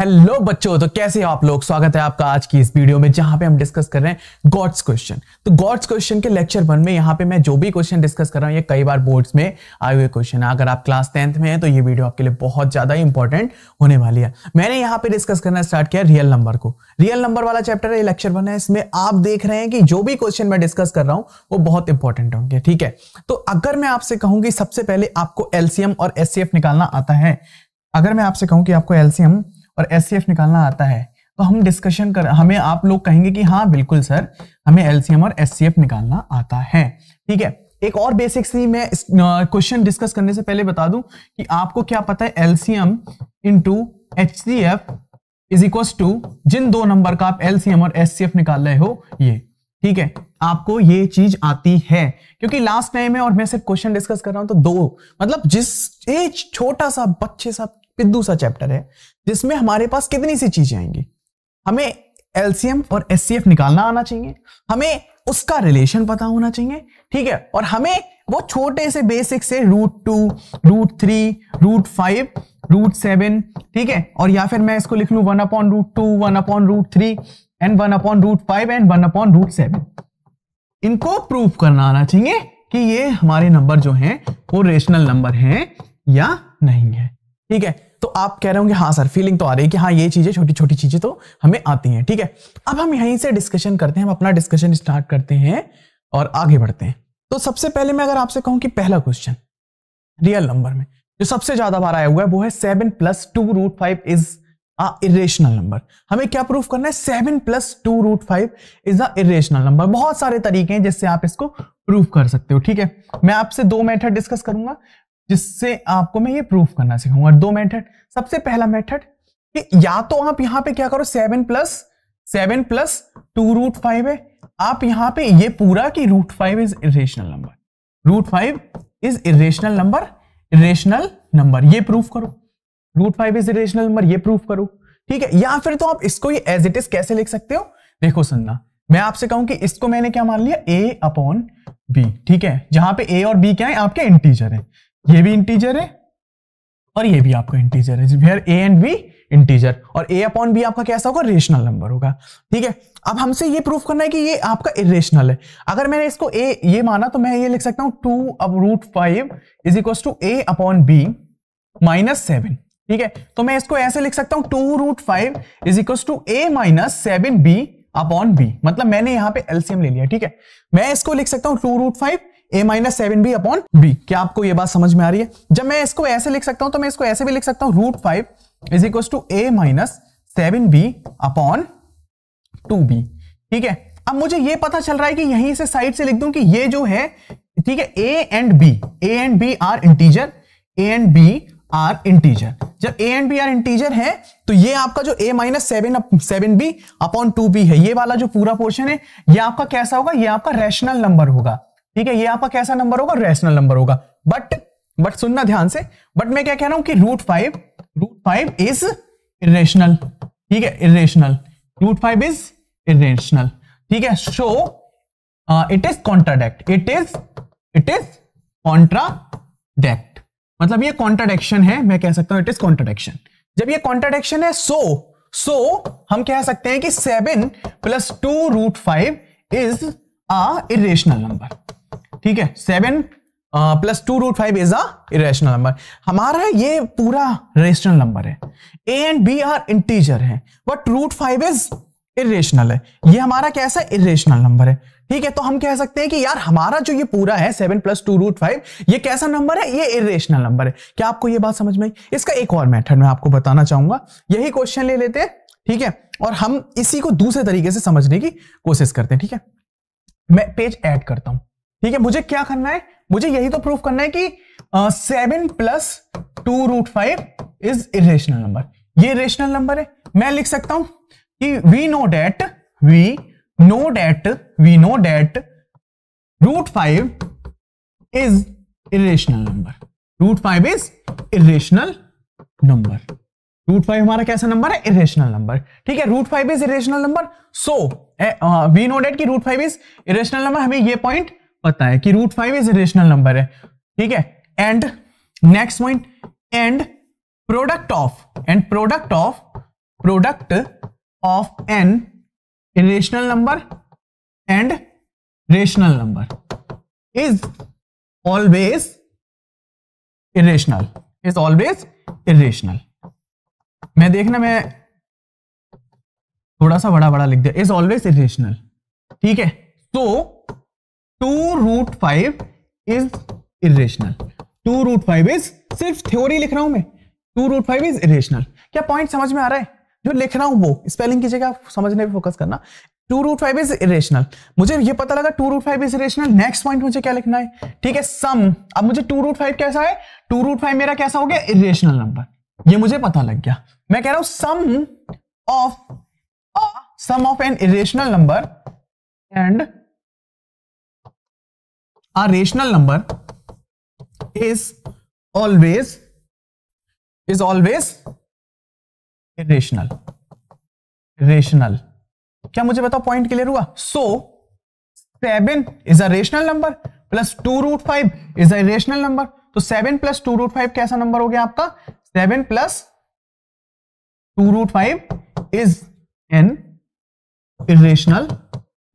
hello बच्चों तो कैसे हो आप लोग स्वागत है आपका आज की इस वीडियो में जहां पे हम डिस्कस कर रहे हैं गॉड्स क्वेश्चन तो गॉड्स क्वेश्चन के लेक्चर वन में यहां पे मैं जो भी क्वेश्चन डिस्कस कर रहा हूं ये कई बार बोर्ड्स में आए हुए क्वेश्चन है अगर आप क्लास टेंथ में हैं तो ये वीडियो आपके लिए बहुत ज्यादा इंपॉर्टेंट होने वाली है मैंने यहाँ पे डिस्कस करना स्टार्ट किया रियल नंबर को रियल नंबर वाला चैप्टर है लेक्चर वन है इसमें आप देख रहे हैं कि जो भी क्वेश्चन मैं डिस्कस कर रहा हूँ वो बहुत इंपॉर्टेंट होंगे ठीक है तो अगर मैं आपसे कहूंगी सबसे पहले आपको एलसीएम और एस निकालना आता है अगर मैं आपसे कहूं कि आपको एलसीएम और एस निकालना आता है तो हम डिस्कशन कर हमें आप लोग कहेंगे कि हाँ बिल्कुल सर हमें एलसीएम और एस निकालना आता है ठीक है एक और बेसिक सी मैं क्वेश्चन डिस्कस करने से पहले बता दूं कि आपको क्या पता है LCM into H C F is equal to जिन दो नंबर का आप एलसीएम और एस निकाल रहे हो ये ठीक है आपको ये चीज आती है क्योंकि लास्ट टाइम है और मैं सिर्फ क्वेश्चन डिस्कस कर रहा हूं तो दो मतलब जिस एक छोटा सा बच्चे सा पिद्दू सा चैप्टर है जिसमें हमारे पास कितनी सी चीजें आएंगी हमें एलसीएम और एस निकालना आना चाहिए हमें उसका रिलेशन पता होना चाहिए ठीक है और हमें वो छोटे से बेसिक से root two root three root five root seven ठीक है और या फिर मैं इसको लिख लू one upon root two one upon root three and one upon root five and one upon root seven इनको प्रूफ करना आना चाहिए कि ये हमारे नंबर जो हैं वो रेशनल नंबर हैं या नहीं है ठीक है तो आप कह रहे होंगे हाँ सर फीलिंग तो आ रही है कि हाँ ये चीज़ें छोटी छोटी चीज़ें तो हमें आती हैं ठीक है अब हम यहीं से डिस्कशन करते हैं हम अपना डिस्कशन स्टार्ट करते हैं और आगे बढ़ते हैं तो सबसे पहले मैं अगर आपसे कहूं कि पहला क्वेश्चन रियल नंबर में जो सबसे ज्यादा बार आया हुआ है वो है seven plus two root five is a irrational number हमें क्या प्रूफ करना है seven plus two root five is a irrational number बहुत सारे तरीके हैं जिससे आप इसको प्रूफ कर सकते हो ठीक है मैं आपसे दो मेथड डिस्कस करूंगा जिससे आपको मैं ये प्रूफ करना सिखाऊंगा दो मेथड सबसे पहला मेथड कि या तो आप यहां पे क्या करो seven plus seven plus two root five है आप यहां पे ये पूरा कि root five is irrational number root five is irrational number irrational number ये प्रूफ करो root five is irrational number ये प्रूफ करो ठीक है या फिर तो आप इसको ये एज इट इज कैसे लिख सकते हो देखो सुनना मैं आपसे कहूं कि इसको मैंने क्या मान लिया a अपॉन b ठीक है जहां पे a और b क्या है आपके इंटीजर है ये भी इंटीजर है और ये भी आपका इंटीजर है where A and B integer और ए अपॉन बी आपका कैसा होगा रेशनल नंबर होगा ठीक है अब हमसे ये प्रूफ करना है कि ये आपका इरेशनल है अगर मैंने इसको ए ये माना तो मैं ये लिख सकता हूं टू अब root five is equal to A upon B minus seven ठीक है तो मैं इसको ऐसे लिख सकता हूं two root five is equal to A minus seven B upon B मतलब मैंने यहां पे एलसीएम ले लिया ठीक है मैं इसको लिख सकता हूं two root five A minus seven B upon B क्या आपको यह बात समझ में आ रही है जब मैं इसको ऐसे लिख सकता हूं तो मैं इसको ऐसे भी लिख सकता हूं root five is equal to A minus seven B upon two B ठीक है अब मुझे यह पता चल रहा है कि यहीं से साइड से लिख दूं कि ये जो है ठीक है A and B A and B are integer A and B are integer जब A and B are integer है तो ये आपका जो A minus seven seven B upon two B है ये वाला जो पूरा पोर्शन है ये आपका कैसा होगा ये आपका रैशनल नंबर होगा ठीक है ये आपका कैसा नंबर होगा रैशनल नंबर होगा बट बट सुनना ध्यान से बट मैं क्या कह रहा हूं कि root five root five is irrational ठीक है irrational root five is irrational ठीक है so it is contradict it is it is contradict मतलब ये कॉन्ट्राडेक्शन है मैं कह सकता हूं इट इज कॉन्ट्राडेक्शन जब ये कॉन्ट्राडेक्शन है सो सो हम कह सकते हैं कि seven plus two root five is a irrational number ठीक है seven plus two root five is irrational number हमारा ये पूरा रेशनल नंबर है A and B are integer है but root five is irrational है ये हमारा कैसा इरेशनल नंबर है ठीक है तो हम कह सकते हैं कि यार हमारा जो ये पूरा है seven plus two root five ये कैसा नंबर है ये इरेशनल नंबर है क्या आपको ये बात समझ में आई इसका एक और मेथड मैं आपको बताना चाहूंगा यही क्वेश्चन ले लेते हैं ठीक है और हम इसी को दूसरे तरीके से समझने की कोशिश करते हैं ठीक है मैं पेज ऐड करता हूं ठीक है मुझे क्या करना है मुझे यही तो प्रूफ करना है कि seven plus two root five is irrational number ये रेशनल नंबर है मैं लिख सकता हूं कि we know that we know that we know that root five is irrational number root five is irrational number root five हमारा कैसा number है इरेशनल नंबर ठीक है root five is irrational number so we know that की root five is irrational number हमें ये point पता है कि root five is rational number है ठीक है and next point and product of and product of product of an irrational number and rational number is always irrational is always irrational मैं देखना मैं थोड़ा सा बड़ा बड़ा लिख दिया इज ऑलवेज इेशनल ठीक है तो so, two root five is irrational two root five is सिर्फ थ्योरी लिख रहा हूं मैं two root five is irrational क्या पॉइंट समझ में आ रहा है जो लिख रहा हूं वो स्पेलिंग की जगह समझने पे फोकस करना two root five is irrational मुझे ये पता लगा two root five is irrational next point मुझे क्या लिखना है ठीक है सम अब मुझे टू रूट फाइव कैसा है टू रूट फाइव मेरा कैसा हो गया इेशनल नंबर ये मुझे पता लग गया मैं कह रहा हूं sum of sum of an irrational number and a rational number is always is always irrational irrational क्या मुझे बताओ पॉइंट क्लियर हुआ so seven is a rational number plus two root five is a rational number तो seven plus two root five कैसा number हो गया आपका seven plus two root five is an irrational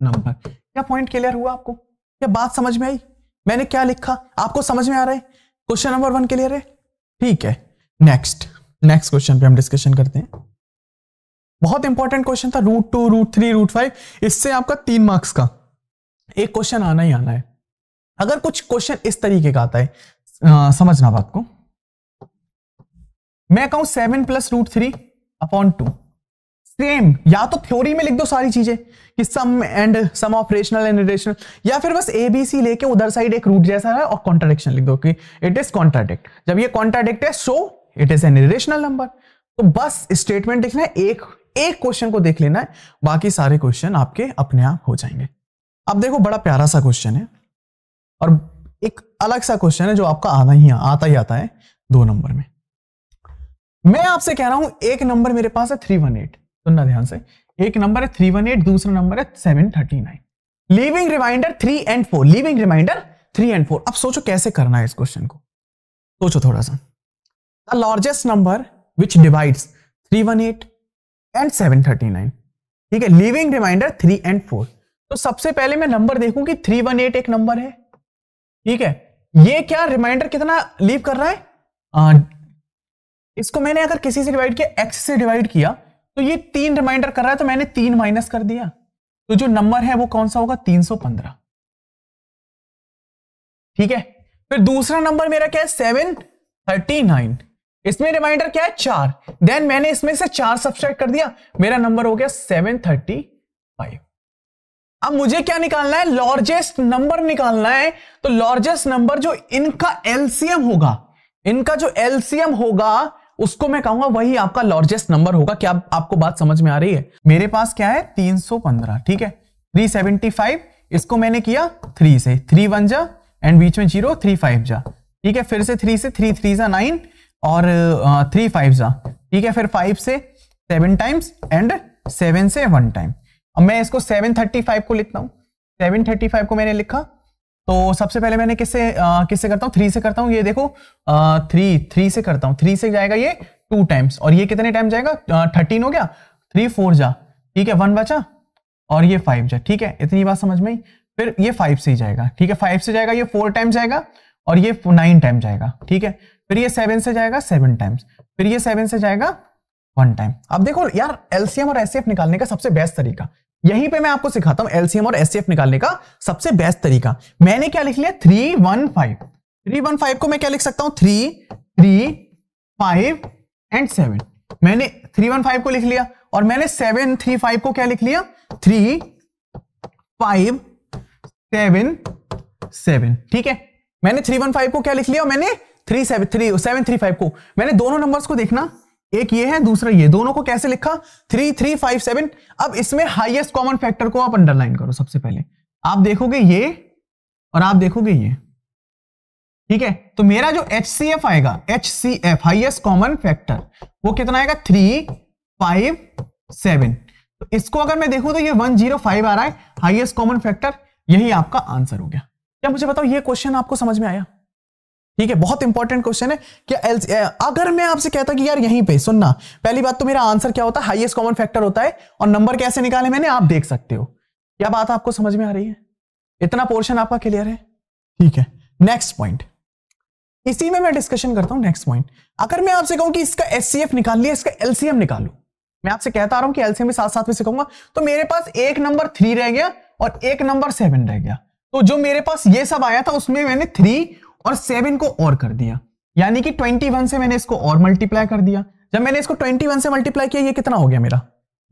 number क्या point clear हुआ आपको क्या बात समझ में आई मैंने क्या लिखा आपको समझ में आ रहा है क्वेश्चन नंबर वन क्लियर है ठीक है नेक्स्ट नेक्स्ट क्वेश्चन पे हम डिस्कशन करते हैं बहुत इंपॉर्टेंट क्वेश्चन था root two root three root five इससे आपका तीन मार्क्स का एक क्वेश्चन आना ही आना है अगर कुछ क्वेश्चन इस तरीके का आता है आ, समझना आपको मैं कहूं seven plus root three upon two same या तो थ्योरी में लिख दो सारी चीजें कि sum and sum of rational and rational या फिर बस ए बी सी लेके उधर साइड एक रूट जैसा है और कॉन्ट्राडिक्शन लिख दो कि इट इज कॉन्ट्राडिक्ट जब ये कॉन्ट्राडिक्ट है so it is an irrational number तो बस स्टेटमेंट लिखना है एक एक क्वेश्चन को देख लेना है बाकी सारे क्वेश्चन आपके अपने आप हो जाएंगे अब देखो बड़ा प्यारा सा क्वेश्चन है और एक अलग सा क्वेश्चन है जो आपका आना ही आ, आता ही आता है दो नंबर में मैं आपसे कह रहा हूं एक नंबर मेरे पास है थ्री वन एट सुनना ध्यान से एक नंबर है थ्री वन एट दूसरा नंबर है seven thirty nine leaving remainder three and four leaving remainder three and four अब सोचो कैसे करना है इस क्वेश्चन को सोचो थोड़ा सा the largest number which divides three one eight and seven thirty nine ठीक है leaving remainder three and four तो सबसे पहले मैं नंबर देखूं कि थ्री वन एट एक नंबर है ठीक है ये क्या रिमाइंडर कितना लीव कर रहा है आ, इसको मैंने अगर किसी से डिवाइड किया एक्स से डिवाइड किया तो ये तीन रिमाइंडर कर रहा है तो मैंने तीन माइनस कर दिया तो जो नंबर है वो कौन सा होगा 315 ठीक है फिर दूसरा नंबर मेरा क्या है सेवन थर्टी नाइन इसमें रिमाइंडर क्या है चार देन मैंने इसमें से चार सब्सट्रैक्ट कर दिया मेरा नंबर हो गया सेवन थर्टी फाइव अब मुझे क्या निकालना है लार्जेस्ट नंबर निकालना है तो लार्जेस्ट नंबर जो इनका एलसीएम होगा इनका जो एलसीएम होगा उसको मैं कहूंगा वही आपका लार्जेस्ट नंबर होगा क्या आपको बात समझ में आ रही है मेरे पास क्या है 315 ठीक है 375 इसको मैंने किया थ्री से थ्री वन जा एंड बीच में जीरो थ्री फाइव जा ठीक है फिर से थ्री से थ्री थ्री जा नाइन और थ्री फाइव जा ठीक है फिर फाइव से सेवन टाइम्स एंड सेवन से वन टाइम अब मैं इसको सेवन थर्टी फाइव को लिखता हूँ सेवन थर्टी फाइव को मैंने लिखा तो सबसे पहले मैंने किससे किससे करता हूँ थ्री से करता हूँ ये देखो थ्री थ्री से करता हूँ थ्री से जाएगा ये टू टाइम्स और ये कितने टाइम जाएगा थर्टीन हो गया थ्री फोर जा ठीक है वन बचा और ये फाइव जा ठीक है इतनी बात समझ में फिर ये फाइव से ही जाएगा ठीक है फाइव से जाएगा ये फोर टाइम्स जाएगा और ये नाइन टाइम जाएगा ठीक है फिर ये सेवन से जाएगा सेवन टाइम्स फिर ये सेवन से जाएगा वन टाइम अब देखो यार एलसीएम और एसएफ निकालने का सबसे बेस्ट तरीका यहीं पे मैं आपको सिखाता हूं एलसीएम और एससीएफ निकालने का सबसे बेस्ट तरीका मैंने क्या लिख लिया three one five three one five को मैं क्या लिख सकता हूं three three five and seven मैंने थ्री वन फाइव को लिख लिया और मैंने सेवन थ्री फाइव को क्या लिख लिया थ्री फाइव सेवन सेवन ठीक है मैंने थ्री वन फाइव को क्या लिख लिया और मैंने three seven three seven three five को मैंने दोनों नंबर को देखना एक ये है दूसरा ये दोनों को कैसे लिखा थ्री थ्री फाइव सेवन अब इसमें हाइएस्ट कॉमन फैक्टर को आप अंडरलाइन करो सबसे पहले आप देखोगे ये और आप देखोगे ये ठीक है तो मेरा जो एच सी एफ आएगा H C F highest common factor वो कितना आएगा थ्री फाइव सेवन तो इसको अगर मैं देखूं तो ये वन जीरो फाइव आ रहा है हाइएस्ट कॉमन फैक्टर यही आपका आंसर हो गया क्या मुझे बताओ ये क्वेश्चन आपको समझ में आया ठीक है बहुत इंपॉर्टेंट क्वेश्चन है कि अगर मैं आपसे कहता कि यार यहीं पे सुनना पहली बात तो मेरा आंसर क्या होता है हाईएस्ट कॉमन फैक्टर होता है और नंबर कैसे निकाले मैंने आप देख सकते हो क्या बात आपको समझ में आ रही है इतना पोर्शन आपका क्लियर है ठीक है नेक्स्ट पॉइंट इसी में मैं डिस्कशन करता हूं नेक्स्ट पॉइंट अगर मैं आपसे कहूं कि इसका एस निकाल लिया इसका एलसीएम निकालू मैं आपसे कहता रहा हूं कि एलसीएम साथ साथ में सिखाऊंगा तो मेरे पास एक नंबर थ्री रह गया और एक नंबर सेवन रह गया तो जो मेरे पास ये सब आया था उसमें मैंने थ्री और सेवन को और कर दिया यानी कि ट्वेंटी वन से मैंने इसको और मल्टीप्लाई कर दिया जब मैंने इसको ट्वेंटी वन से मल्टीप्लाई किया ये कितना हो गया मेरा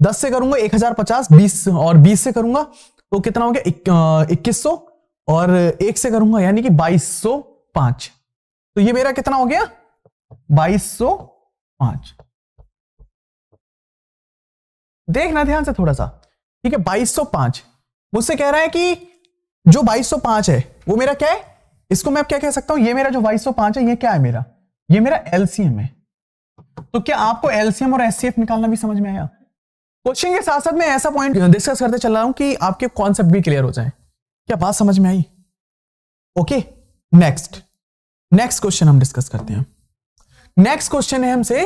दस से करूंगा एक हजार पचास बीस और बीस से करूंगा तो कितना हो गया इक्कीस सौ और एक से करूंगा यानी कि बाईस सौ पांच तो ये मेरा कितना हो गया बाईस सौ पांच देखना ध्यान से थोड़ा सा ठीक है बाईस सौ पांच मुझसे कह रहा है कि जो बाईस सौ पांच है वो मेरा क्या है इसको मैं क्या कह सकता हूं ये मेरा जो पांच है ये क्या है मेरा ये मेरा एलसीएम है तो क्या आपको एलसीएम और एससीएफ निकालना भी समझ में आया क्वेश्चन के साथ साथ मैं ऐसा पॉइंट डिस्कस करते चल रहा हूं कि आपके कॉन्सेप्ट भी क्लियर हो जाए क्या बात समझ में आई ओके नेक्स्ट नेक्स्ट क्वेश्चन हम डिस्कस करते हैं नेक्स्ट क्वेश्चन है हमसे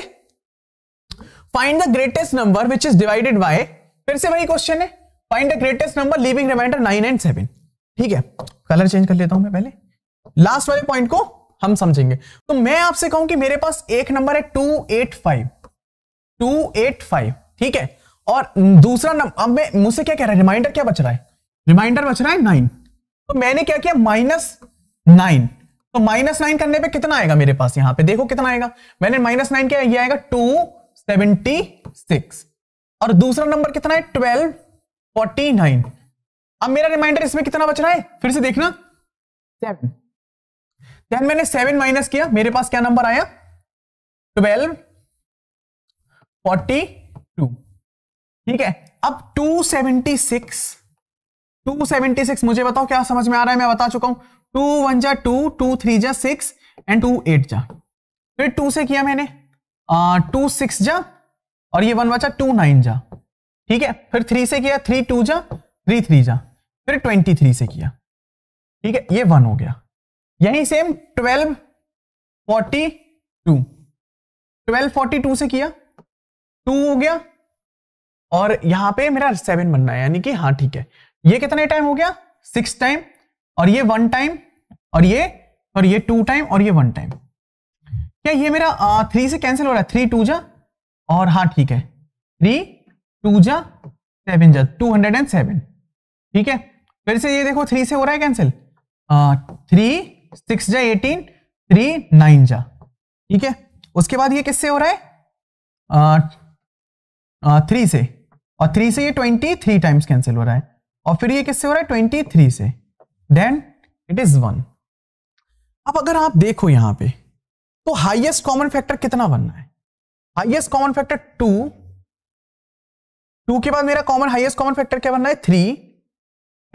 find the greatest number which is divided by फिर से वही क्वेश्चन है find the greatest number leaving remainder nine and seven ठीक है कलर चेंज कर लेता हूं मैं पहले लास्ट वाले पॉइंट को हम समझेंगे तो मैं आपसे कहूं कि मेरे पास एक नंबर है two eight five two eight five ठीक है और दूसरा नंबर अब मैं मुझसे क्या कह रहा है रिमाइंडर क्या बच रहा है रिमाइंडर बच रहा है नाइन तो मैंने क्या किया माइनस नाइन तो माइनस नाइन करने पे कितना आएगा मेरे पास यहां पे देखो कितना आएगा मैंने माइनस नाइन किया ये आएगा टू सेवेंटी सिक्स और दूसरा नंबर कितना है ट्वेल्व फोर्टी नाइन अब मेरा रिमाइंडर इसमें कितना बच रहा है फिर से देखना सेवन देन मैंने सेवन माइनस किया मेरे पास क्या नंबर आया ट्वेल्व फोर्टी टू ठीक है अब two seventy six two seventy six मुझे बताओ क्या समझ में आ रहा है मैं बता चुका हूं टू वन जा टू टू थ्री जा सिक्स एंड टू एट जा फिर टू से किया मैंने टू सिक्स जा और ये वन बचा टू नाइन जा ठीक है फिर थ्री से किया थ्री टू जा थ्री थ्री जा फिर ट्वेंटी थ्री से किया ठीक है ये वन हो गया यही same twelve forty two twelve forty two से किया टू हो गया और यहां पे मेरा सेवन बनना है यानी कि हाँ ठीक है ये कितने टाइम हो गया सिक्स टाइम और ये वन टाइम और ये और ये टू टाइम और ये वन टाइम क्या ये मेरा आ, थ्री से कैंसिल हो रहा है थ्री टू जा और हाँ ठीक है थ्री टू जा सेवन जा टू हंड्रेड एंड सेवन ठीक है फिर से ये देखो थ्री से हो रहा है कैंसिल थ्री सिक्स जा एटीन थ्री नाइन जा ठीक है उसके बाद ये किससे हो रहा है थ्री से और थ्री से ये ट्वेंटी थ्री टाइम्स कैंसिल हो रहा है और फिर ये किससे हो रहा है ट्वेंटी थ्री से देन इट इज वन अब अगर आप देखो यहां पे तो हाईएस्ट कॉमन फैक्टर कितना बनना है highest common factor two two के बाद मेरा कॉमन हाईएस्ट कॉमन फैक्टर क्या बनना है थ्री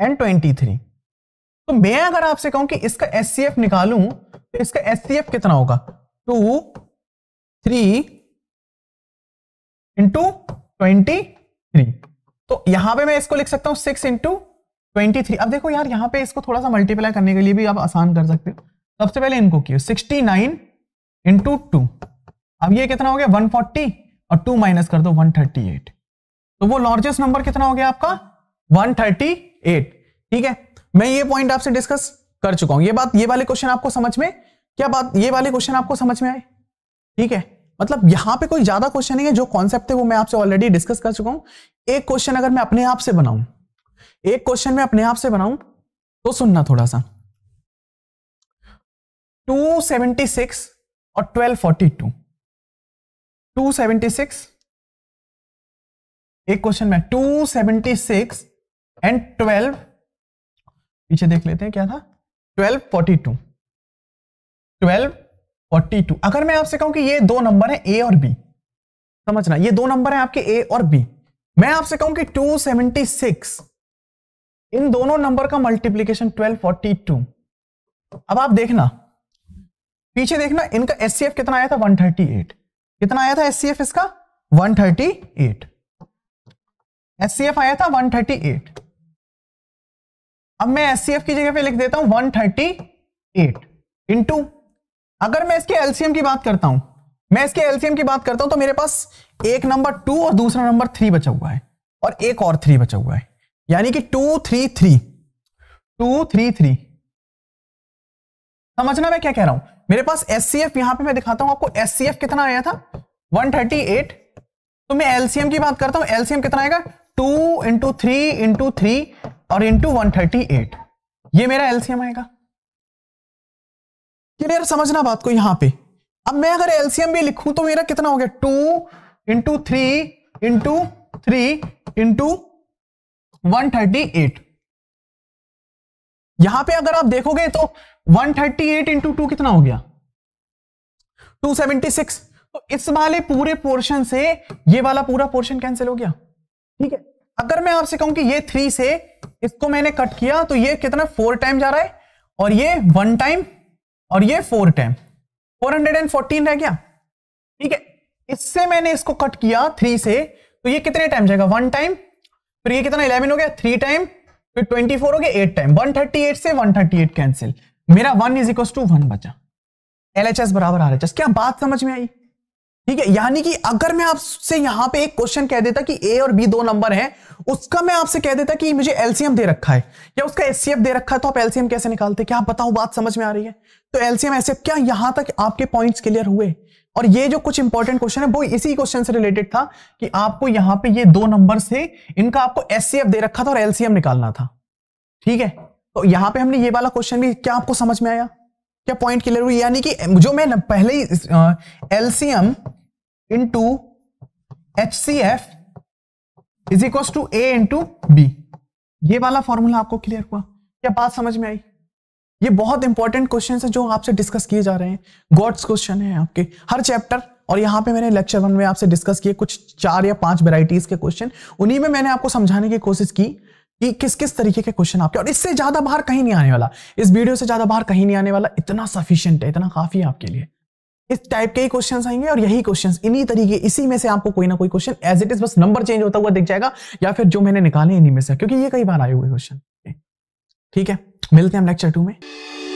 एंड ट्वेंटी थ्री तो मैं अगर आपसे कहूं कि इसका एस निकालूं तो इसका एस कितना होगा two three into twenty three तो यहां पे मैं इसको लिख सकता हूं सिक्स इंटू ट्वेंटी थ्री अब देखो यार यहां पे इसको थोड़ा सा मल्टीप्लाई करने के लिए भी आप आसान कर सकते हो सबसे पहले इनको किया सिक्सटी नाइन इंटू टू अब ये कितना हो गया वन फोर्टी और टू माइनस कर दो वन थर्टी एट तो वो लार्जेस्ट नंबर कितना हो गया आपका वन थर्टी एट ठीक है मैं ये पॉइंट आपसे डिस्कस कर चुका हूं ये बात ये वाले क्वेश्चन आपको समझ में क्या बात ये वाले क्वेश्चन आपको समझ में आए ठीक है मतलब यहां पे कोई ज्यादा क्वेश्चन नहीं है जो कॉन्सेप्ट है वो मैं आपसे ऑलरेडी डिस्कस कर चुका हूं एक क्वेश्चन अगर मैं अपने आप से बनाऊं एक क्वेश्चन मैं अपने आप से बनाऊं तो सुनना थोड़ा सा 276 और 1242 276 एक क्वेश्चन में 276 एंड पीछे देख लेते हैं क्या था 1242 1242 अगर मैं आपसे कहूं कि ये दो नंबर है ए और बी समझना ये दो नंबर है आपके ए और बी मैं आपसे कहूं कि 276 इन दोनों नंबर का मल्टीप्लीकेशन 1242 अब आप देखना पीछे देखना इनका एस कितना आया था 138 कितना आया था एस इसका 138 एफ आया था 138 अब मैं एस की जगह पे लिख देता हूं 138 थर्टी टू अगर मैं इसके एलसीएम की बात करता हूं मैं इसके एलसीएम की बात करता हूं तो मेरे पास एक नंबर टू और दूसरा नंबर थ्री बचा हुआ है और एक और थ्री बचा हुआ है यानी कि two three three two three three समझना मैं क्या कह रहा हूं मेरे पास एस सी एफ यहां पर मैं दिखाता हूं आपको एस सी एफ कितना आया था 138 तो मैं एलसीएम की बात करता हूं एलसीएम कितना आएगा 2 इंटू थ्री इंटू थ्री और इंटू वन ये मेरा एलसीएम आएगा क्लियर समझना बात को यहां पे अब मैं अगर एलसीएम भी लिखूं तो मेरा कितना हो गया two into three into three into one thirty eight यहां पर अगर आप देखोगे तो one thirty eight into two कितना हो गया टू सेवेंटी सिक्स तो इस वाले पूरे पोर्शन से ये वाला पूरा पोर्शन कैंसिल हो गया ठीक है अगर मैं आपसे कहूं कि ये थ्री से इसको मैंने कट किया तो ये कितना फोर टाइम जा रहा है और ये वन टाइम और ये four time four hundred and fourteen रह गया ठीक है इससे मैंने इसको कट किया थ्री से तो ये कितने टाइम जाएगा वन टाइम फिर ये कितना इलेवन हो गया थ्री टाइम फिर ट्वेंटी फोर हो गया eight time one thirty eight से वन थर्टी एट कैंसिल मेरा one is equal to one बचा एल एच एस बराबर आर एच एस क्या बात समझ में आई ठीक है यानी कि अगर मैं आपसे यहां पे एक क्वेश्चन कह देता कि ए और बी दो नंबर हैं उसका मैं आपसे कह देता कि मुझे एलसीएम दे रखा है या उसका एससीएफ दे रखा है तो आप एलसीएम कैसे निकालते क्या आप बताओ बात समझ में आ रही है तो एलसीएम ऐसे क्या यहां तक आपके पॉइंट क्लियर हुए और ये जो कुछ इंपॉर्टेंट क्वेश्चन है वो इसी क्वेश्चन से रिलेटेड था कि आपको यहां पे ये दो नंबर थे इनका आपको एस दे रखा था और एलसीएम निकालना था ठीक है तो यहां पे हमने ये वाला क्वेश्चन भी क्या आपको समझ में आया क्या पॉइंट क्लियर हुई यानी कि जो मैं पहले ही LCM uh, into H C F is equal to A into B ये वाला फॉर्मूला आपको क्लियर हुआ क्या बात समझ में आई ये बहुत इंपॉर्टेंट क्वेश्चन है जो आपसे डिस्कस किए जा रहे हैं गॉड्स क्वेश्चन है आपके हर चैप्टर और यहाँ पे मैंने लेक्चर वन में आपसे डिस्कस किए कुछ चार या पांच वेराइटीज के क्वेश्चन उन्हीं में मैंने आपको समझाने की कोशिश की कि किस किस तरीके के क्वेश्चन आपके और इससे ज्यादा बाहर कहीं नहीं आने वाला इस वीडियो से ज्यादा बाहर कहीं नहीं आने वाला इतना सफिशियंट है इतना काफी है आपके लिए इस टाइप के ही क्वेश्चन आएंगे और यही क्वेश्चन इन्हीं तरीके इसी में से आपको कोई ना कोई क्वेश्चन एज इट इज बस नंबर चेंज होता हुआ दिख जाएगा या फिर जो मैंने निकाले इन्हीं में से क्योंकि ये कई बार आए हुए क्वेश्चन ठीक है मिलते हैं हम लेक्चर टू में